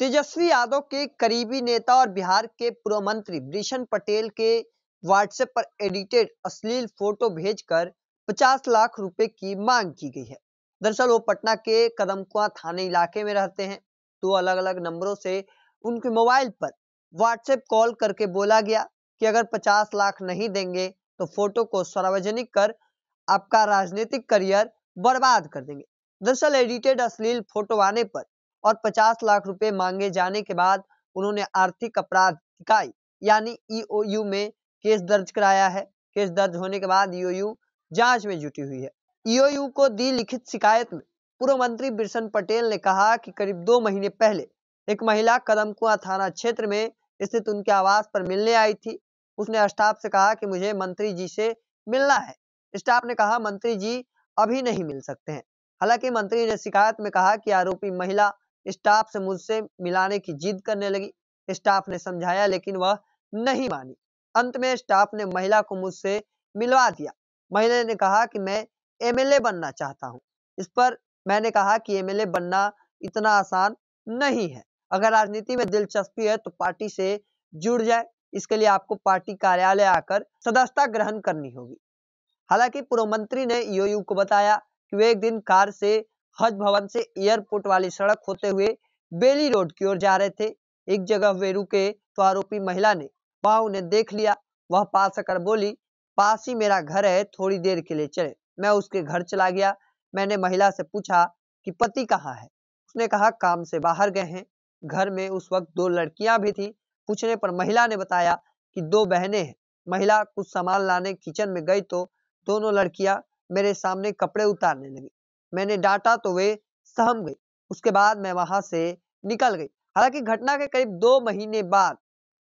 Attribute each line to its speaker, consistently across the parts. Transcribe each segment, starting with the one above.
Speaker 1: तेजस्वी यादव के करीबी नेता और बिहार के पूर्व मंत्री ब्रिशन पटेल के व्हाट्सएप पर एडिटेड अश्लील फोटो भेजकर 50 लाख रुपए की मांग की गई है दरअसल वो पटना के कदमकुआ थाने इलाके में रहते हैं दो अलग अलग नंबरों से उनके मोबाइल पर व्हाट्सएप कॉल करके बोला गया कि अगर 50 लाख नहीं देंगे तो फोटो को सार्वजनिक कर आपका राजनीतिक करियर बर्बाद कर देंगे दरअसल एडिटेड अश्लील फोटो आने पर और 50 लाख रुपए मांगे जाने के बाद उन्होंने आर्थिक अपराध इकाई यानी ईओयू e में केस दर्ज कराया है केस दर्ज होने के बाद ईओयू e जांच में जुटी हुई है ईओयू e को दी लिखित शिकायत में पूर्व मंत्री बिरसन पटेल ने कहा कि करीब दो महीने पहले एक महिला कदमकुआ थाना क्षेत्र में स्थित उनके आवास पर मिलने आई थी उसने स्टाफ से कहा कि मुझे मंत्री जी से मिलना है स्टाफ ने कहा मंत्री जी अभी नहीं मिल सकते हैं हालांकि मंत्री ने शिकायत में कहा कि आरोपी महिला स्टाफ से मुझसे मिलाने की जिद करने लगी स्टाफ ने समझाया लेकिन वह नहीं मानी अंत में स्टाफ ने महिला को मुझसे मिलवा दिया महिला ने कहा कि मैं एमएलए बनना चाहता हूं। इस पर मैंने कहा कि एमएलए बनना इतना आसान नहीं है अगर राजनीति में दिलचस्पी है तो पार्टी से जुड़ जाए इसके लिए आपको पार्टी कार्यालय आकर सदस्यता ग्रहण करनी होगी हालांकि पूर्व मंत्री ने ईओयू को बताया कि वे एक दिन कार से हज भवन से एयरपोर्ट वाली सड़क होते हुए बेली रोड की ओर जा रहे थे एक जगह वे रुके तो आरोपी महिला ने वहां उन्हें देख लिया वह पास आकर बोली पास ही मेरा घर है थोड़ी देर के लिए चले मैं उसके घर चला गया मैंने महिला से पूछा कि पति कहाँ है उसने कहा काम से बाहर गए हैं घर में उस वक्त दो लड़कियां भी थी पूछने पर महिला ने बताया कि दो बहनें हैं महिला कुछ सामान लाने किचन में गई तो दोनों लड़कियां मेरे सामने कपड़े उतारने लगी मैंने डांटा तो वे सहम गई उसके बाद मैं वहां से निकल गई हालांकि घटना के करीब दो महीने बाद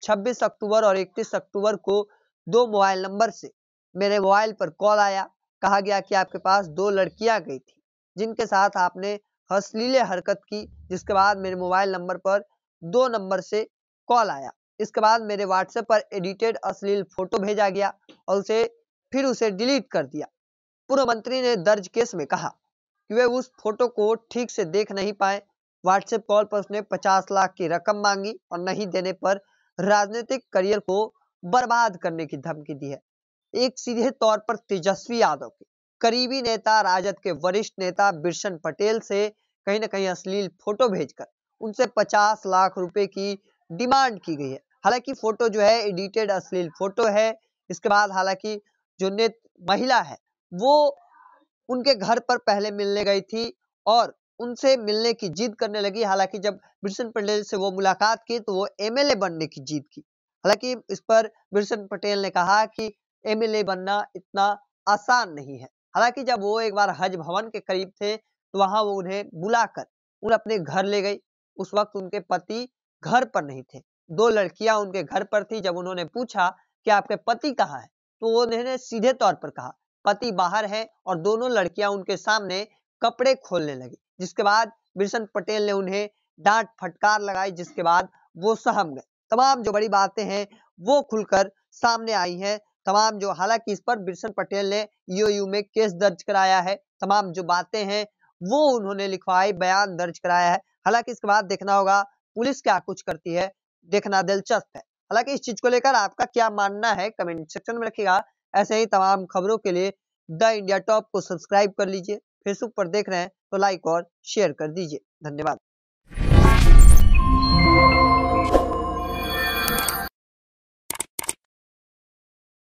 Speaker 1: 26 अक्टूबर और 31 अक्टूबर को दो मोबाइल नंबर से मेरे मोबाइल पर कॉल आया कहा गया कि आपके पास दो लड़कियां गई थी जिनके साथ आपने हसलीले हरकत की जिसके बाद मेरे मोबाइल नंबर पर दो नंबर से कॉल आया इसके बाद मेरे व्हाट्सएप पर एडिटेड अश्लील फोटो भेजा गया और उसे फिर उसे डिलीट कर दिया पूर्व मंत्री ने दर्ज केस में कहा कि वे उस फोटो को ठीक से देख नहीं पाए व्हाट्सएप कॉल पर उसने 50 लाख की रकम मांगी और नहीं देने पर राजनीतिक करियर को बर्बाद करने की धमकी दी है एक सीधे तौर पर तेजस्वी यादव के करीबी नेता राजद के वरिष्ठ नेता बिरसन पटेल से कहीं ना कहीं अश्लील फोटो भेजकर उनसे 50 लाख रुपए की डिमांड की गई है हालांकि फोटो जो है एडिटेड अश्लील फोटो है इसके बाद हालांकि जो नेत महिला है वो उनके घर पर पहले मिलने गई थी और उनसे मिलने की जिद करने लगी हालांकि जब बिरसन पटेल से वो मुलाकात की तो वो एमएलए बनने की जिद की हालांकि इस पर बिरसन पटेल ने कहा कि एमएलए बनना इतना आसान नहीं है हालांकि जब वो एक बार हज भवन के करीब थे तो वहां वो उन्हें बुलाकर उन अपने घर ले गई उस वक्त उनके पति घर पर नहीं थे दो लड़कियां उनके घर पर थी जब उन्होंने पूछा कि आपके पति कहाँ है तो उन्होंने सीधे तौर पर कहा पति बाहर है और दोनों लड़कियां उनके सामने कपड़े खोलने लगी जिसके बाद बिरसन पटेल ने उन्हें डांट फटकार लगाई जिसके बाद वो सहम गए तमाम जो बड़ी बातें हैं वो खुलकर सामने आई हैं तमाम जो हालांकि इस पर बिरसन पटेल ने ईओयू में केस दर्ज कराया है तमाम जो बातें हैं वो उन्होंने लिखवाई बयान दर्ज कराया है हालांकि इसके बाद देखना होगा पुलिस क्या कुछ करती है देखना दिलचस्प है हालांकि इस चीज को लेकर आपका क्या मानना है कमेंट सेक्शन में रखिएगा ऐसे ही तमाम खबरों के लिए द इंडिया टॉप को सब्सक्राइब कर लीजिए फेसबुक पर देख रहे हैं तो लाइक और शेयर कर दीजिए धन्यवाद